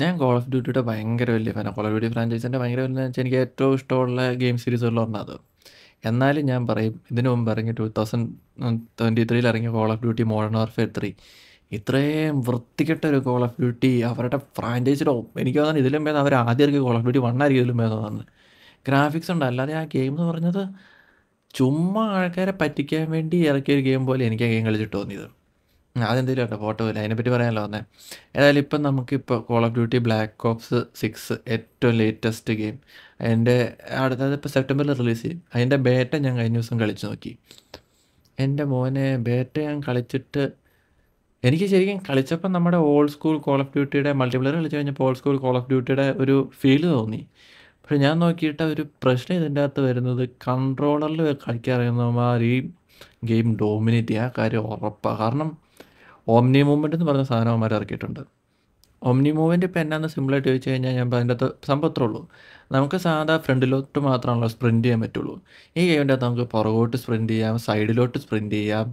ഞാൻ call of ഡ്യൂട്ടിയുടെ ഭയങ്കര വലിയ ഫാനാണ് കോൾ ഓഫ് ഡ്യൂട്ടി ഫ്രാഞ്ചൈസിൻ്റെ ഭയങ്കര വലിയ വെച്ചാൽ എനിക്ക് ഏറ്റവും ഇഷ്ടമുള്ള ഗെയിം സീരീസുകളിൽ അത് എന്നാലും ഞാൻ പറയും ഇതിനു മുമ്പ് ഇറങ്ങി ടു തൗസൻഡ് ട്വൻറ്റി ത്രീയിൽ ഇറങ്ങിയ call of duty modern warfare three ഇത്രയും വൃത്തികെട്ട ഒരു കോൾ ഓഫ് ഡ്യൂട്ടി അവരുടെ ഫ്രാഞ്ചൈസിലോ എനിക്ക് തോന്നുന്നു ഇതിലും വേദന അവർ ആദ്യം ഇറക്കിയ കോൾ ഓഫ് ഡ്യൂട്ടി വണ്ണായിരിക്കും ഇതിലും വേദന തോന്നുന്നത് ഗ്രാഫിക്സ് ഉണ്ട് അല്ലാതെ ആ ഗെയിം എന്ന് പറഞ്ഞത് ചുമ്മാ ആൾക്കാരെ പറ്റിക്കാൻ വേണ്ടി ഇറക്കിയ ഒരു ഗെയിം പോലെ എനിക്ക് ആ ഗെയിം കളിച്ചിട്ട് തോന്നിയത് അതെന്തെങ്കിലും ഉണ്ടോ ഫോട്ടോ ഇല്ല അതിനെപ്പറ്റി പറയാനല്ലോ വന്നേ ഏതായാലും ഇപ്പം നമുക്കിപ്പോൾ call of duty black ops six ഏറ്റവും ലേറ്റസ്റ്റ് ഗെയിം അതിൻ്റെ അടുത്തത് ഇപ്പോൾ സെപ്റ്റംബറിൽ റിലീസ് ചെയ്യും അതിൻ്റെ ബേറ്റ ഞാൻ കഴിഞ്ഞ ദിവസം കളിച്ച് നോക്കി എൻ്റെ മോനെ ബേറ്റ ഞാൻ കളിച്ചിട്ട് എനിക്ക് ശരിക്കും കളിച്ചപ്പോൾ നമ്മുടെ ഓൾഡ് സ്കൂൾ കോൾ ഓഫ് ഡ്യൂട്ടിയുടെ മൾട്ടിപ്ലെയർ കളിച്ച് കഴിഞ്ഞപ്പോൾ ഓൾഡ് സ്കൂൾ കോൾ ഓഫ് ഡ്യൂട്ടിയുടെ ഒരു ഫീല് തോന്നി പക്ഷെ ഞാൻ നോക്കിയിട്ട് ഒരു പ്രശ്നം ഇതിൻ്റെ അകത്ത് വരുന്നത് കൺട്രോളറിൽ കളിക്കാൻ ഈ ഗെയിം ഡോമിനേറ്റ് ചെയ്യുക കാര്യം ഉറപ്പാണ് കാരണം ഓംനി മൂവ്മെൻ്റ് എന്ന് പറഞ്ഞ സാധനം അവന്മാർ ഇറക്കിയിട്ടുണ്ട് ഓംനി മൂവ്മെൻ്റ് ഇപ്പോൾ എന്നാന്ന് സിമ്പിളായിട്ട് ചോദിച്ചു കഴിഞ്ഞാൽ ഞാൻ അതിൻ്റെ അകത്ത് സമ്പത്രമേ ഉള്ളൂ നമുക്ക് സാധാ ഫ്രണ്ടിലോട്ട് മാത്രമാണല്ലോ സ്പ്രിൻറ്റ് ചെയ്യാൻ പറ്റുള്ളൂ ഈ ഗെയിമിൻ്റെ അകത്ത് നമുക്ക് പുറകോട്ട് സ്പ്രിൻറ്റ് ചെയ്യാം സൈഡിലോട്ട് സ്പ്രിൻറ്റ് ചെയ്യാം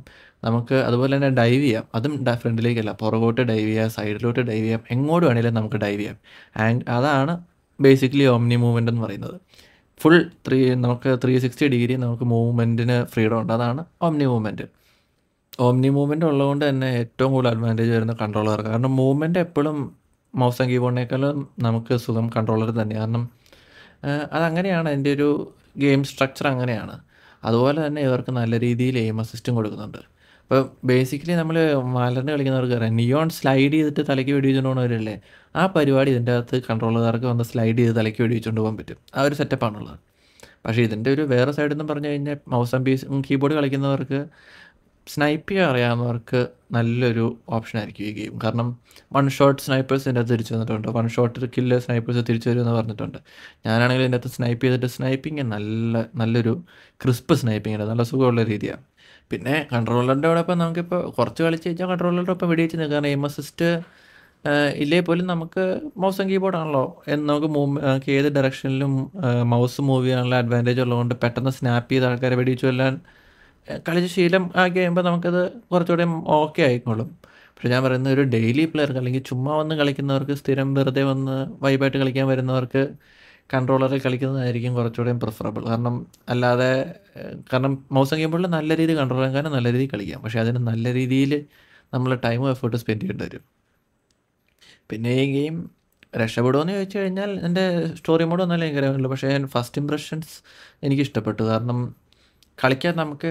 നമുക്ക് അതുപോലെ തന്നെ ഡൈവ് ചെയ്യാം അതും ഫ്രണ്ടിലേക്കല്ല പുറകോട്ട് ഡൈവ് ചെയ്യാം സൈഡിലോട്ട് ഡൈവ് ചെയ്യാം എങ്ങോട്ട് വേണേലും നമുക്ക് ഡൈവ് ചെയ്യാം ആൻഡ് അതാണ് ബേസിക്കലി ഓംനി മൂവ്മെൻ്റ് എന്ന് പറയുന്നത് ഫുൾ ത്രീ നമുക്ക് ത്രീ സിക്സ്റ്റി ഡിഗ്രി നമുക്ക് മൂവ്മെൻറ്റിന് ഫ്രീഡം ഉണ്ട് അതാണ് ഓംനി മൂവ്മെൻറ്റ് ഓംനി മൂവ്മെൻ്റ് ഉള്ളതുകൊണ്ട് തന്നെ ഏറ്റവും കൂടുതൽ അഡ്വാൻറ്റേജ് വരുന്ന കൺട്രോളർ കാരണം മൂവ്മെൻ്റ് എപ്പോഴും മൗസ് ആൻഡ് കീബോർഡിനേക്കാളും നമുക്ക് സുഖം കൺട്രോളർ തന്നെ കാരണം അതങ്ങനെയാണ് എൻ്റെ ഒരു ഗെയിം സ്ട്രക്ചർ അങ്ങനെയാണ് അതുപോലെ തന്നെ ഇവർക്ക് നല്ല രീതിയിൽ എയിം അസിസ്റ്റും കൊടുക്കുന്നുണ്ട് അപ്പോൾ ബേസിക്കലി നമ്മൾ മാലറിന് കളിക്കുന്നവർക്ക് അറിയാം നിയോൺ സ്ലൈഡ് ചെയ്തിട്ട് തലയ്ക്ക് വെടിവെച്ചുകൊണ്ടുപോകുന്നവരല്ലേ ആ പരിപാടി ഇതിൻ്റെ അകത്ത് കൺട്രോളർക്ക് വന്ന് സ്ലൈഡ് ചെയ്ത് തലയ്ക്ക് വെടിവെച്ചുകൊണ്ട് പോകാൻ പറ്റും ആ ഒരു സെറ്റപ്പാണുള്ളത് പക്ഷേ ഇതിൻ്റെ ഒരു വേറെ സൈഡിൽ നിന്ന് പറഞ്ഞു കഴിഞ്ഞാൽ മൗസ് ആൻഡ് പീസ് കീബോർഡ് കളിക്കുന്നവർക്ക് സ്നൈപ്പ് ചെയ്യാൻ അറിയാവുന്നവർക്ക് നല്ലൊരു ഓപ്ഷൻ ആയിരിക്കും ഈ ഗെയിം കാരണം വൺ ഷോട്ട് സ്നൈപ്പേഴ്സ് എൻ്റെ അത് തിരിച്ചു വന്നിട്ടുണ്ട് വൺ ഷോട്ട് കില്ല് സ്നൈപ്പേഴ്സ് തിരിച്ചു വരുമെന്ന് പറഞ്ഞിട്ടുണ്ട് ഞാനാണെങ്കിൽ എൻ്റെ അത് സ്നൈപ്പ് ചെയ്തിട്ട് സ്നൈപ്പിങ് നല്ല നല്ലൊരു ക്രിസ്പ് സ്നൈപ്പിംഗ് ആണ് നല്ല സുഖമുള്ള രീതിയാണ് പിന്നെ കൺട്രോളറിൻ്റെ കൂടെ ഇപ്പം നമുക്കിപ്പോൾ കുറച്ച് കളിച്ച് കഴിഞ്ഞാൽ കൺട്രോളറിൻ്റെ ഒപ്പം വെടിവെച്ച് നിൽക്കുക കാരണം എയിം അസിസ്റ്റ് ഇല്ലേ പോലും നമുക്ക് മൗസും കീബോർഡ് ആണല്ലോ നമുക്ക് മൂവ് നമുക്ക് ഏത് ഡയറക്ഷനിലും മൗസ് മൂവ് ചെയ്യാനുള്ള അഡ്വാൻറ്റേജ് ഉള്ളതുകൊണ്ട് പെട്ടെന്ന് സ്നാപ്പ് ചെയ്ത ആൾക്കാരെ വെടിവെച്ച് കൊല്ലാൻ കളിച്ച് ശീലം ആക്കി കഴിയുമ്പോൾ നമുക്കത് കുറച്ചുകൂടെ ഓക്കെ ആയിക്കോളും പക്ഷെ ഞാൻ പറയുന്ന ഒരു ഡെയിലി പ്ലെയർക്ക് അല്ലെങ്കിൽ ചുമ്മാ വന്ന് കളിക്കുന്നവർക്ക് സ്ഥിരം വെറുതെ വന്ന് വൈബായിട്ട് കളിക്കാൻ വരുന്നവർക്ക് കൺട്രോളറിൽ കളിക്കുന്നതായിരിക്കും കുറച്ചുകൂടെ പ്രിഫറബിൾ കാരണം അല്ലാതെ കാരണം മൗസം കഴിയുമ്പോൾ നല്ല രീതിയിൽ കൺട്രോൾ ചെയ്യാൻ നല്ല രീതിയിൽ കളിക്കാം പക്ഷേ അതിന് നല്ല രീതിയിൽ നമ്മൾ ടൈമും എഫേർട്ട് സ്പെൻഡ് ചെയ്യേണ്ടി വരും പിന്നെ ഈ ഗെയിം രക്ഷപ്പെടുമെന്ന് ചോദിച്ചു കഴിഞ്ഞാൽ എൻ്റെ സ്റ്റോറി മോഡ് അല്ല എനിക്ക് അറിയാമല്ലോ പക്ഷേ ഫസ്റ്റ് ഇംപ്രഷൻസ് എനിക്ക് ഇഷ്ടപ്പെട്ടു കാരണം കളിക്കാൻ നമുക്ക്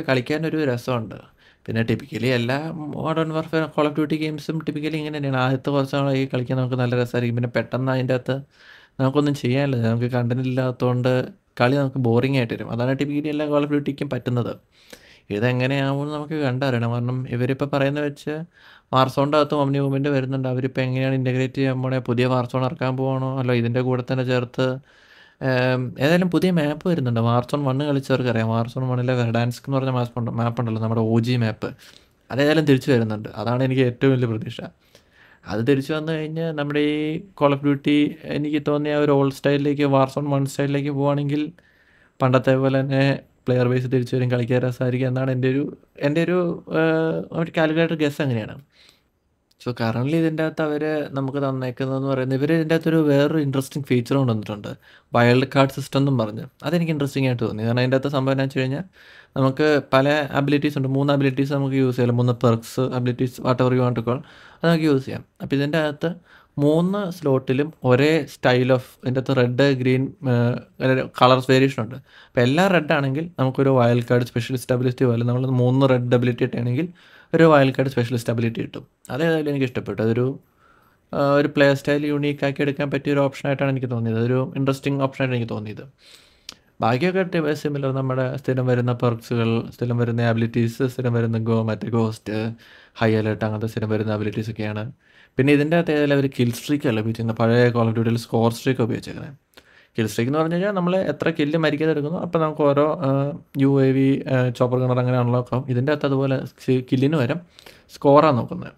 ഒരു രസമുണ്ട് പിന്നെ ടിപ്പിക്കലി എല്ലാ modern warfare call of duty ഗെയിംസും ടിപ്പിക്കലി ഇങ്ങനെ തന്നെയാണ് ആദ്യത്തെ കുറച്ച് ഈ കളിക്കാൻ നമുക്ക് നല്ല രസമായിരിക്കും പിന്നെ പെട്ടെന്ന് അതിൻ്റെ അകത്ത് നമുക്കൊന്നും ചെയ്യാനില്ല നമുക്ക് കണ്ടന്റ് ഇല്ലാത്തതുകൊണ്ട് കളി നമുക്ക് ബോറിംഗ് ആയിട്ട് വരും അതാണ് ടിപ്പിക്കലി എല്ലാ കോൾ ഓഫ് ഡ്യൂട്ടിക്കും പറ്റുന്നത് ഇതെങ്ങനെയാവും നമുക്ക് കണ്ടറിയണം കാരണം ഇവരിപ്പോൾ പറയുന്ന വെച്ച് വാർസോണിൻ്റെ അകത്തും ഒമ്നി മൂവ്മെൻറ്റ് വരുന്നുണ്ട് അവരിപ്പോൾ എങ്ങനെയാണ് ഇൻ്റഗ്രേറ്റ് ചെയ്യാൻ പോകണേ പുതിയ വാർസോൺ ഇറക്കാൻ പോകണോ അല്ല ഇതിൻ്റെ കൂടെ തന്നെ ചേർത്ത് ഏതായാലും പുതിയ മാപ്പ് വരുന്നുണ്ട് മാർച്ച് ഓൺ വണ്ണ് കളിച്ചവർക്ക് അറിയാം മാർച്ച് ഓൺ വണ്ണിലെ വെർഡാൻസ്ക് എന്ന് പറഞ്ഞ മാപ്പ് മാപ്പ് ഉണ്ടല്ലോ നമ്മുടെ ഒ ജി മാപ്പ് അതേതായാലും തിരിച്ചു വരുന്നുണ്ട് അതാണ് എനിക്ക് ഏറ്റവും വലിയ പ്രതീക്ഷ അത് തിരിച്ചു വന്നു കഴിഞ്ഞാൽ നമ്മുടെ ഈ കോൾ ഓഫ് ഡ്യൂട്ടി എനിക്ക് തോന്നിയ ഒരു ഓൾഡ് സ്റ്റൈലിലേക്ക് വാർസ് ഓൺ വൺ സ്റ്റൈലിലേക്ക് പോവുകയാണെങ്കിൽ പണ്ടത്തെ പോലെ തന്നെ പ്ലെയർ ബേസ് തിരിച്ചു വരും കളിക്കാൻ രസമായിരിക്കും എന്നാണ് എൻ്റെ ഒരു എൻ്റെ ഒരു ഒരു കാൽക്കുലേറ്റർ ഗസ് അങ്ങനെയാണ് സോ കറൻ്റ്ലി ഇതിൻ്റെ അകത്ത് അവർ നമുക്ക് തന്നേക്കുന്നതെന്ന് പറയുന്നത് ഇവർ ഇതിൻ്റെ അകത്തൊരു വേറൊരു ഇൻട്രസ്റ്റിംഗ് ഫീച്ചർ കൊണ്ടുവന്നിട്ടുണ്ട് വൈൽഡ് കാർഡ് സിസ്റ്റം എന്നും പറഞ്ഞു അതെനിക്ക് ഇൻട്രസ്റ്റിംഗ് ആയിട്ട് തോന്നി കാരണം അതിൻ്റെ അകത്ത് സംഭവം എന്ന് വെച്ച് കഴിഞ്ഞാൽ നമുക്ക് പല അബിലിറ്റീസ് ഉണ്ട് മൂന്ന് അബിലിറ്റീസ് നമുക്ക് യൂസ് ചെയ്യാം മൂന്ന് perks abilities whatever you want call അത് നമുക്ക് യൂസ് ചെയ്യാം അപ്പോൾ ഇതിൻ്റെ അകത്ത് മൂന്ന് സ്ലോട്ടിലും ഒരേ സ്റ്റൈൽ ഓഫ് അതിൻ്റെ അകത്ത് റെഡ് ഗ്രീൻ കളർ വേരിയേഷൻ ഉണ്ട് അപ്പോൾ എല്ലാ റെഡ് ആണെങ്കിൽ നമുക്കൊരു വയൽ കാർഡ് സ്പെഷ്യലിസ്റ്റ് അബിലിറ്റി പോലെ നമ്മൾ മൂന്ന് റെഡ് അബിലിറ്റി കിട്ടുകയാണെങ്കിൽ ഒരു വയൽ കാർഡ് സ്പെഷ്യലിസ്റ്റ് സ്റ്റബിലിറ്റി കിട്ടും അതേതായാലും എനിക്ക് ഇഷ്ടപ്പെട്ടു അതൊരു ഒരു പ്ലേ സ്റ്റൈൽ യൂണീക്കാക്കി ആക്കി എടുക്കാൻ പറ്റിയ ഒരു ഓപ്ഷനായിട്ടാണ് എനിക്ക് തോന്നിയത് അതൊരു ഇൻട്രസ്റ്റിംഗ് ഓപ്ഷനായിട്ട് എനിക്ക് തോന്നിയത് ബാക്കിയൊക്കെ സിമിലർ നമ്മുടെ സ്ഥിരം വരുന്ന പെർക്സുകൾ സ്ഥിരം വരുന്ന ആബിലിറ്റീസ് സ്ഥിരം വരുന്ന ഗോ മറ്റേ ഗോസ്റ്റ് ഹൈ അലേർട്ട് അങ്ങനത്തെ സ്ഥിരം വരുന്ന ആബിലിറ്റീസ് ഒക്കെയാണ് പിന്നെ ഇതിൻ്റെ അകത്ത് ഏതായാലും അവർ കിൽ സ്ട്രീക്ക് അല്ല ഉപയോഗിച്ചിരുന്നത് പഴയ കോൾ ഡ്യൂട്ടിയിൽ സ്കോർ സ്ട്രീക്ക് ഉപയോഗിച്ചിരിക്കുന്നത് കിൽ സ്ട്രീക്ക് എന്ന് പറഞ്ഞു കഴിഞ്ഞാൽ നമ്മൾ എത്ര കില്ല് മരിക്കാതെ എടുക്കുന്നു അപ്പോൾ നമുക്ക് ഓരോ യു എ വി ചോപ്പർ കിണർ അങ്ങനെയാണല്ലോ അൺലോക്കാവും ഇതിൻ്റെ അകത്ത് അതുപോലെ കില്ലിന് വരും സ്കോറാണ് നോക്കുന്നത്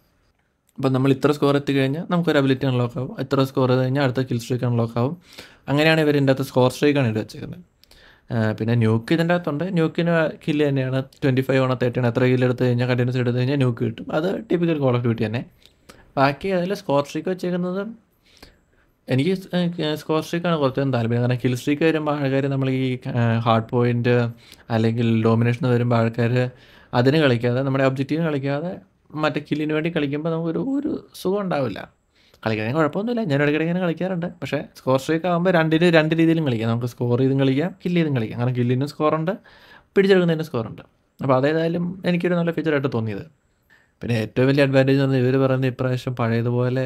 അപ്പം നമ്മൾ ഇത്ര സ്കോർ എത്തിക്കഴിഞ്ഞാൽ നമുക്കൊരു അബിലിറ്റി അൺലോക്ക് ആവും ഇത്ര സ്കോർ ചെയ്ത് കഴിഞ്ഞാൽ അടുത്ത കിൽ സ്ട്രീക്ക് അൺലോക്ക് ആവും അങ്ങനെയാണ് ഇവർ ഇതിൻ്റെ അകത്ത് സ്കോർ സ്ട്രീക്കാണ് ഇവിടെ വെച്ചേക്കുന്നത് പിന്നെ ന്യൂക്ക് ഇതിൻ്റെ അകത്തുണ്ട് ന്യൂക്കിന് കില്ല് തന്നെയാണ് ട്വൻറ്റി ഫൈവ് ഓണോ തേർട്ടീൺ എത്ര കില്ല് എടുത്ത് കഴിഞ്ഞാൽ കണ്ടിന്യൂസ് എടുത്ത് കഴിഞ്ഞാൽ ന്യൂക്ക് കിട്ടും അത് ടിപ്പിക്കൽ കോൾ ഓഫ് ഡ്യൂട്ടി തന്നെ ബാക്കി അതിൽ സ്കോർ സ്ട്രീക്ക് വെച്ചേക്കുന്നത് എനിക്ക് സ്കോർ സ്ട്രീക്കാണ് കുറച്ചും താല്പര്യം കാരണം കിൽ സ്ട്രീക്ക് വരുമ്പോൾ ആൾക്കാർ നമ്മൾ ഈ ഹാർഡ് പോയിന്റ് അല്ലെങ്കിൽ ഡോമിനേഷൻ വരുമ്പോൾ ആൾക്കാർ അതിന് കളിക്കാതെ നമ്മുടെ ഒബ്ജക്റ്റീവിന് കളിക്കാതെ മറ്റേ കില്ലിന് വേണ്ടി കളിക്കുമ്പോൾ നമുക്കൊരു ഒരു സുഖം ഉണ്ടാവില്ല കളിക്കണമെങ്കിൽ കുഴപ്പമൊന്നുമില്ല ഞാൻ ഇടയ്ക്കിടെ ഇങ്ങനെ കളിക്കാറുണ്ട് പക്ഷേ സ്കോർ സ്ട്രൈക്ക് ആകുമ്പോൾ രണ്ടിന് രണ്ട് രീതിയിലും കളിക്കാം നമുക്ക് സ്കോർ ചെയ്തും കളിക്കാം കില്ല് ചെയ്തും കളിക്കാം കാരണം കില്ലിനും സ്കോറുണ്ട് പിടിച്ചെടുക്കുന്നതിനും സ്കോറുണ്ട് അപ്പോൾ അതേതായാലും എനിക്കൊരു നല്ല ഫീച്ചറായിട്ട് തോന്നിയത് പിന്നെ ഏറ്റവും വലിയ അഡ്വാൻറ്റേജ് എന്ന് പറഞ്ഞാൽ ഇവർ പറയുന്നത് ഇപ്രാവശ്യം പഴയതുപോലെ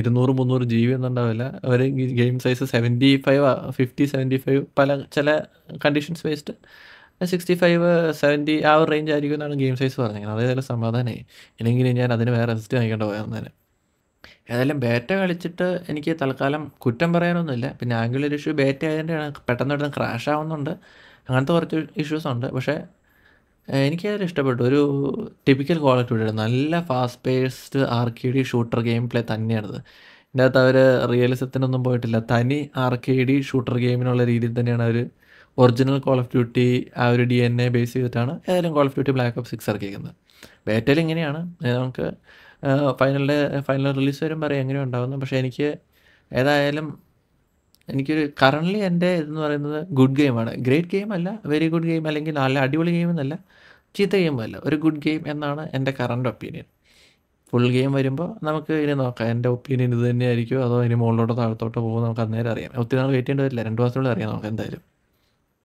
ഇരുന്നൂറ് മുന്നൂറ് ജി ബി ഒന്നും ഉണ്ടാവില്ല അവർ game size seventy five fifty seventy five പല ചില കണ്ടീഷൻസ് വെച്ചിട്ട് സിക്സ്റ്റി ഫൈവ് സെവൻറ്റി ആ ഒരു റേഞ്ച് ആയിരിക്കും എന്നാണ് ഗെയിം സൈസ് പറഞ്ഞത് അതേതായാലും സമാധാനമായി ഇല്ലെങ്കിൽ ഞാൻ അതിന് വേറെ റെസിസ്റ്റ് വാങ്ങിക്കേണ്ട പോയാൽ ഏതായാലും ബാറ്റ കളിച്ചിട്ട് എനിക്ക് തൽക്കാലം കുറ്റം പറയാനൊന്നുമില്ല പിന്നെ ആംഗുലർ ഇഷ്യൂ ബാറ്റ് ആയതിൻ്റെയാണ് പെട്ടെന്ന് പെട്ടെന്ന് ക്രാഷ് ആവുന്നുണ്ട് അങ്ങനത്തെ കുറച്ച് ഇഷ്യൂസ് ഉണ്ട് പക്ഷേ എനിക്ക് എനിക്കതിൽ ഇഷ്ടപ്പെട്ടു ഒരു ടിപ്പിക്കൽ ക്വാളിറ്റി ഓഫ് നല്ല fast paced R K D shooter game play തന്നെയാണത് എൻ്റെ അകത്ത് അവർ റിയലിസത്തിനൊന്നും പോയിട്ടില്ല തനി ആർ കെ ഡി ഷൂട്ടർ ഗെയിമിനുള്ള രീതിയിൽ തന്നെയാണ് അവർ ഒറിജിനൽ കോൾ ഓഫ് ഡ്യൂട്ടി ആ ഒരു ഡി എൻ എ ബേസ് ചെയ്തിട്ടാണ് ഏതായാലും call of duty black ops six ഇറക്കിയിരിക്കുന്നത് ബേട്ടയിൽ ഇങ്ങനെയാണ് നമുക്ക് ഫൈനലിൻ്റെ ഫൈനൽ റിലീസ് വരും അറിയാം എങ്ങനെ ഉണ്ടാകുന്നത് പക്ഷേ എനിക്ക് ഏതായാലും എനിക്കൊരു കറണ്ട്ലി എൻ്റെ ഇതെന്ന് പറയുന്നത് ഗുഡ് ഗെയിമാണ് ഗ്രേറ്റ് ഗെയിം അല്ല വെരി ഗുഡ് ഗെയിം അല്ലെങ്കിൽ നല്ല അടിപൊളി ഗെയിം എന്നല്ല ചീത്ത ഗെയിം അല്ല ഒരു ഗുഡ് ഗെയിം എന്നാണ് എൻ്റെ കറണ്ട് ഒപ്പീനിയൻ ഫുൾ ഗെയിം വരുമ്പോൾ നമുക്ക് ഇനി നോക്കാം എൻ്റെ ഒപ്പീനിയൻ ഇത് തന്നെയായിരിക്കും അതോ ഇനി മുകളിലോട്ടോ താഴത്തോട്ടോ പോകും നമുക്ക് അന്നേരം അറിയാം ഒത്തിരി നാൾ വെയിറ്റ് ചെയ്യേണ്ടി വരില്ല രണ്ട് മാസത്തോടെ അറിയാം നമുക്ക് എന്തായാലും